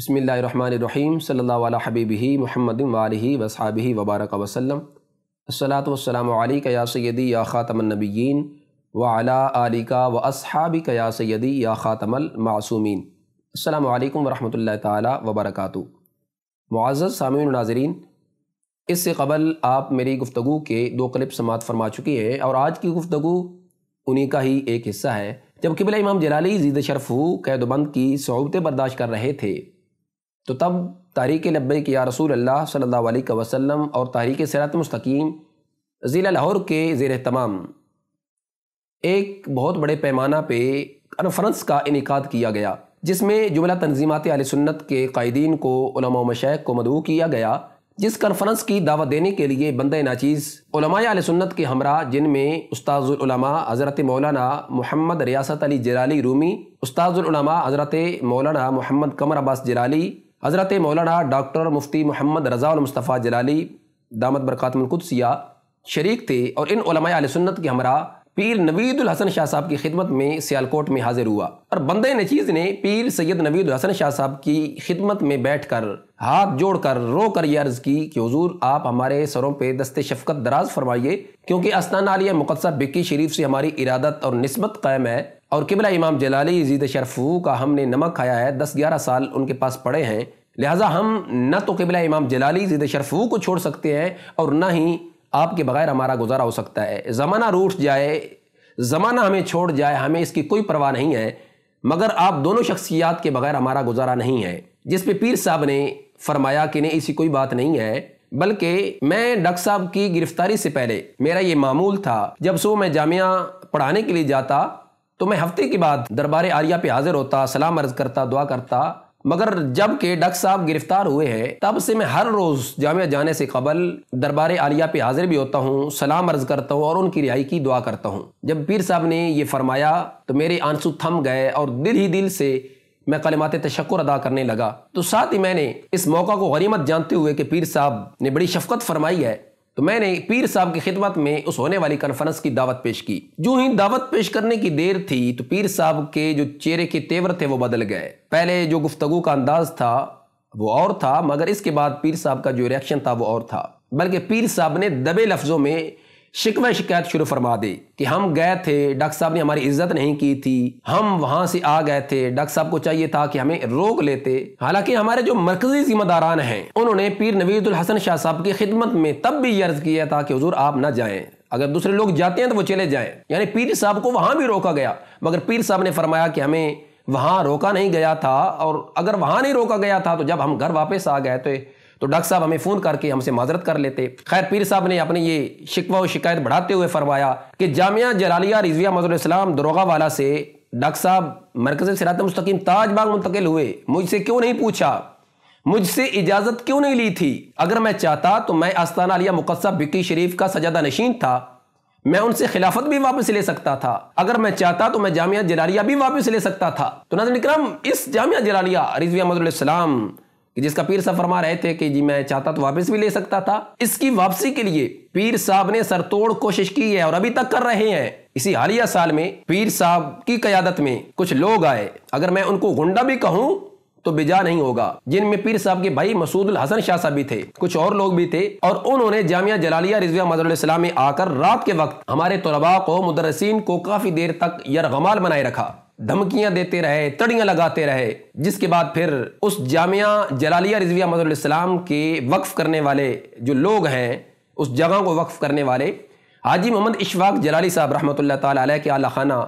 बसमीम सल्ला हबीबी महमद वाली वसहाबी वबारक वसलम असलात वसलाम या सैदी या ख़ातमनबीन व अला आलिका व असहाबी या सैदी या ख़ातमल मासूमिन अल्लाम वरहमल तबरकू मुआज़ सामिन नाजरीन इससे कबल आप मेरी गुफ्तु के दो क्लिप समात फरमा चुकी हैं और आज की गुफ्तु उन्हीं का ही एक हिस्सा है जब किबला इमाम जलाली जीद शरफू कैदबंद की सहूबतें बर्दाश्त कर रहे थे तो तब तहरीक लब्बे की या रसूल अल्लाह सल्ला वसम और तहरीक सरात मस्तकीम ज़िला लाहौर के ज़ेर तमाम एक बहुत बड़े पैमाना पे कन्फ्रेंस का इनका किया गया जिसमें जुमला तनजीमत सुन्नत के कायदीन को मशैक को मदू किया गया जिस कन्फ्रेंस की दावत देने के लिए बंद नाचीज़ सुन्नत के हमरा जिनमें उस्ताजुलमा हज़रत मौलाना मोहम्मद रियासत अली जलाली रूमी उस्ताजुलमा हज़रत मौलाना मोहम्मद कमर अब्बास जलाली हज़रत मौलाना डॉक्टर मुफ्ती मोहम्मद रज़ा मुस्तफ़ा जलाली दामद बरक़ातमकुदसिया शरीक थे और इन सुन्नत के हमरा पीर नवीदुल हसन शाह साहब की खिदमत में सियालकोट में हाजिर हुआ और बंदे नचीज़ ने पीर सैयद नवीदुल हसन शाह साहब की खिदमत में बैठ कर हाथ जोड़कर रोकर रो कर यह अर्ज़ की कि हजूर आप हमारे सरों पे दस्ते शफकत दराज फरमाइए क्योंकि अस्तान आलिया मुकदसा बिक्की शरीफ से हमारी इरादत और नस्बत कायम है और किबला इमाम जलाली जीद शरफू का हमने नमक खाया है दस ग्यारह साल उनके पास पड़े हैं लिहाजा हम न तो किबला इमाम जलाली जीद शरफू को छोड़ सकते हैं और ना ही आपके बगैर हमारा गुजारा हो सकता है ज़माना रूठ जाए ज़माना हमें छोड़ जाए हमें इसकी कोई परवाह नहीं है मगर आप दोनों शख्सियात के बगैर हमारा गुजारा नहीं है जिस पे पीर साहब ने फरमाया कि नहीं ऐसी कोई बात नहीं है बल्कि मैं डॉक्टर साहब की गिरफ्तारी से पहले मेरा ये मामूल था जब सो मैं जामिया पढ़ाने के लिए जाता तो मैं हफ्ते के बाद दरबार आर्या पे हाजिर होता सलाम अर्ज करता दुआ करता मगर जब के डक साहब गिरफ्तार हुए हैं तब से मैं हर रोज़ जामिया जाने से कबल दरबार आलिया पे हाजिर भी होता हूँ सलाम अर्ज करता हूँ और उनकी रिहाई की दुआ करता हूँ जब पीर साहब ने ये फरमाया तो मेरे आंसू थम गए और दिल ही दिल से मैं कलमात तशक् अदा करने लगा तो साथ ही मैंने इस मौका को गरीमत जानते हुए कि पीर साहब ने बड़ी शफकत फरमाई है तो मैंने पीर साहब की खिदमत में उस होने वाली कॉन्फ्रेंस की दावत पेश की जो ही दावत पेश करने की देर थी तो पीर साहब के जो चेहरे के तेवर थे वो बदल गए पहले जो गुफ्तगु का अंदाज था वो और था मगर इसके बाद पीर साहब का जो रिएक्शन था वो और था बल्कि पीर साहब ने दबे लफ्ज़ों में शिकवा शिकायत शुरू फरमा दे कि हम गए थे डॉक्टर साहब ने हमारी इज्जत नहीं की थी हम वहां से आ गए थे डॉक्टर साहब को चाहिए था कि हमें रोक लेते हालांकि हमारे जो मरकजी जिम्मेदारान हैं उन्होंने पीर नवीदुल हसन शाह साहब की खिदमत में तब भी अर्ज किया था कि हजूर आप ना जाए अगर दूसरे लोग जाते हैं तो वो चले जाएं यानी पीर साहब को वहां भी रोका गया मगर पीर साहब ने फरमाया कि हमें वहां रोका नहीं गया था और अगर वहां नहीं रोका गया था तो जब हम घर वापस आ गए तो तो डॉक्टर साहब हमें फ़ोन करके हमसे माजरत कर लेते खैर पीर साहब ने अपनी ये शिकवा और शिकायत बढ़ाते हुए फरमाया कि जामिया जलालिया रिजविया मजलाम दरोगा वाला से डॉक्टर साहब मरकज सिरात मुस्तकीम ताजबाग मुंतकिल हुए मुझसे क्यों नहीं पूछा मुझसे इजाज़त क्यों नहीं ली थी अगर मैं चाहता तो मैं आस्ताना अलिया मुकस्सा बिक्की शरीफ का सजादा नशीन था मैं उनसे खिलाफत भी वापस ले सकता था अगर मैं चाहता तो मैं जामिया जलालिया भी वापस ले सकता था तो नजर इक्रम इस जामिया जलालिया रिजविया मदुल्लाम कि जिसका पीर साहब फरमा रहे थे कि जी मैं चाहता तो वापस भी ले सकता था इसकी वापसी के लिए पीर साहब ने सरतोड़ कोशिश की है और अभी तक कर रहे हैं इसी हालिया साल में पीर साहब की कयादत में कुछ लोग आए अगर मैं उनको गुंडा भी कहूं तो बेजा नहीं होगा जिनमें पीर साहब के भाई मसूद हसन शाह साहब भी थे कुछ और लोग भी थे और उन्होंने जामिया जलालिया रिजविया मदरसलाम में आकर रात के वक्त हमारे तलबा को मुदरसिन को काफी देर तक यरगमाल बनाए रखा धमकियां देते रहे तड़ियां लगाते रहे जिसके बाद फिर उस जामिया जलालिया रिजविया मदरसम के वक्फ करने वाले जो लोग हैं उस जगह को वक्फ करने वाले हाजी मोहम्मद इशफाक जलाली साहब रहमत के आला खाना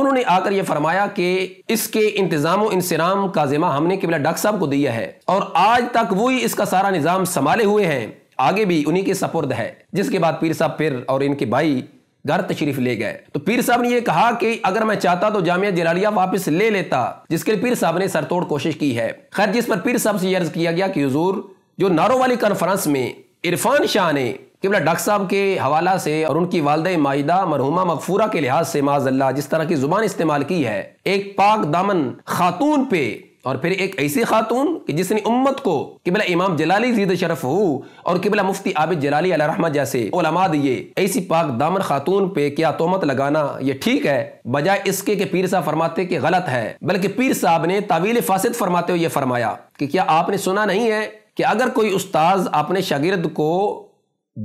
उन्होंने आकर यह फरमाया कि इसके इंतज़ाम इंसराम का ज़िम्मा हमने किबला डॉक्टर साहब को दिया है और आज तक वही इसका सारा निज़ाम संभाले हुए हैं आगे भी उन्हीं के सपुर्द है जिसके बाद पीर साहब फिर और इनके भाई घर तशरीफ ले गए तो पीर साहब ने यह कहा कि अगर मैं चाहता तो जामिया जलालिया वापस ले लेता जिसके लिए पीर साहब ने सरतोड़ कोशिश की है खैर जिस पर पीर साहब से अर्ज किया गया कि हजूर जो नारो वाली कॉन्फ्रेंस में इरफान शाह ने किबला डॉक्टर साहब के हवाला से और उनकी वालद माहिदा मरहुमा मकफूरा के लिहाज से माजल्ला जिस तरह की जुबान इस्तेमाल की है एक पाक दामन खातून पे और फिर एक ऐसी खातून कि जिसने उम्मत को किबला इमाम जलाली जीद शरफ हो और किबला मुफ्ती आबिद जलाली रहमा जैसे ओलमा दिए ऐसी पाक दामन खातून पे क्या तोमत लगाना ये ठीक है बजाय इसके के पीर साहब फरमाते कि गलत है बल्कि पीर साहब ने तावील फासिद फरमाते हुए फरमाया कि क्या आपने सुना नहीं है कि अगर कोई उस्ताज अपने शागिर्द को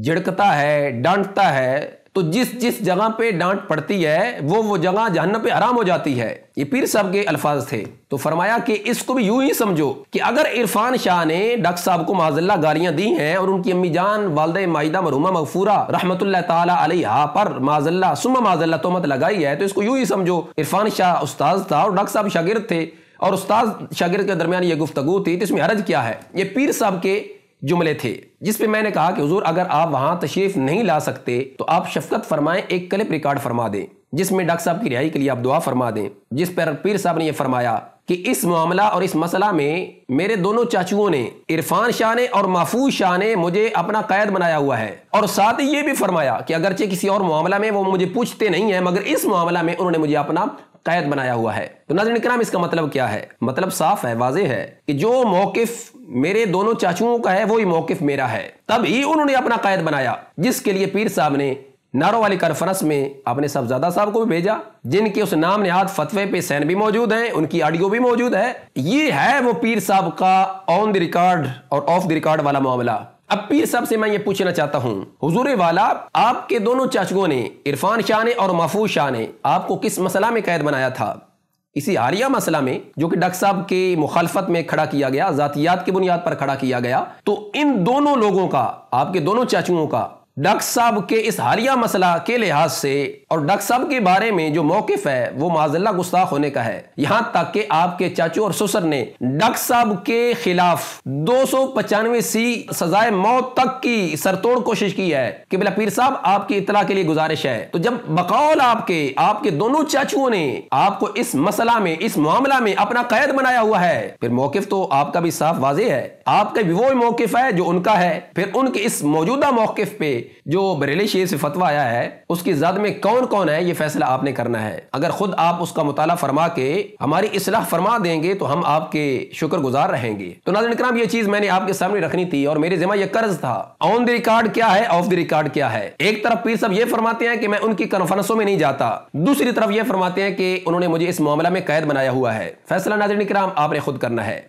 झिड़कता है डांटता है तो जिस जिस जगह पे डांट पड़ती है वो वो जगह जहन्नम पे आराम हो जाती है ये पीर साहब के अल्फाज थे तो फरमाया कि इसको भी यूं ही समझो कि अगर इरफान शाह ने डॉक्टर साहब को माजल्ला गालियां दी हैं और उनकी अम्मी जान वालद माहिदा मरूमा मकफूरा रहमत तहा पर माजल्ला सुमा माजल्ला तोमत लगाई है तो इसको यूं ही समझो इरफान शाह उस्ताद था और डॉक्टर साहब शागिर्द थे और उस्ताद शागिर्द के दरमियान ये गुफ्तगु थी तो इसमें हरज क्या है ये पीर साहब के जुमले थे जिस पे मैंने कहा कि हुजूर अगर आप वहां तशरीफ नहीं ला सकते तो आप शफकत फरमाएं एक क्लिप रिकॉर्ड फरमा दें जिसमें डॉक्टर साहब की रिहाई के लिए आप दुआ फरमा दें जिस पर पीर साहब ने यह फरमाया कि इस मामला और इस मसला में मेरे दोनों चाचुओं ने इरफान शाह ने और महफूज शाह ने मुझे अपना कैद बनाया हुआ है और साथ ही ये भी फरमाया कि अगरचे किसी और मामला में वो मुझे पूछते नहीं है मगर इस मामला में उन्होंने मुझे अपना कैद बनाया हुआ है तो नजर कराम इसका मतलब क्या है मतलब साफ है वाजे है कि जो मौकफ मेरे दोनों चाचुओं का है वही मौकफ मेरा है तब ही उन्होंने अपना कैद बनाया जिसके लिए पीर साहब ने नारो वाली कन्फ्रेंस में अपने साहबजादा साहब को भी भेजा जिनके उस नाम नहाद फतवे पे सैन भी मौजूद हैं उनकी ऑडियो भी मौजूद है ये है वो पीर साहब का ऑन द रिकॉर्ड और ऑफ द रिकॉर्ड वाला मामला अब पीर साहब से मैं ये पूछना चाहता हूँ हजूरे वाला आपके दोनों चाचुओं ने इरफान शाह ने और महफूज शाह ने आपको किस मसला में कैद बनाया था इसी आरिया मसला में जो कि डॉक्टर साहब के मुखालफत में खड़ा किया गया जातियात की बुनियाद पर खड़ा किया गया तो इन दोनों लोगों का आपके दोनों चाचुओं का डॉक्टर साहब के इस हालिया मसला के लिहाज से और डक साहब के बारे में जो मौकफ है वो माजल्ला गुस्ताख होने का है यहाँ तक के आपके चाचू और ससुर ने डॉक्टर साहब के खिलाफ दो सौ पचानवे सी सजाए मौत तक की सरतोड़ कोशिश की है कि बिला पीर साहब आपकी इतला के लिए गुजारिश है तो जब बकौल आपके आपके दोनों चाचुओं ने आपको इस मसला में इस मामला में अपना कैद बनाया हुआ है फिर मौकफ तो आपका भी साफ वाजे है आपका भी वो मौकफ है जो उनका है फिर उनके इस मौजूदा मौकफ पे जो बरेली शेर से फतवा आया है उसकी जद में कौन कौन है ये फैसला आपने करना है अगर खुद आप उसका मुताला फरमा के हमारी इसलाह फरमा देंगे तो हम आपके शुक्र गुजार रहेंगे तो नाजन इक्राम ये चीज मैंने आपके सामने रखनी थी और मेरे जिम्मा यह कर्ज था ऑन द रिकॉर्ड क्या है ऑफ द रिकॉर्ड क्या है एक तरफ पीर सब ये फरमाते हैं कि मैं उनकी कॉन्फ्रेंसों में नहीं जाता दूसरी तरफ ये फरमाते हैं कि उन्होंने मुझे इस मामला में कैद बनाया हुआ है फैसला नाजन इक्राम आपने खुद करना है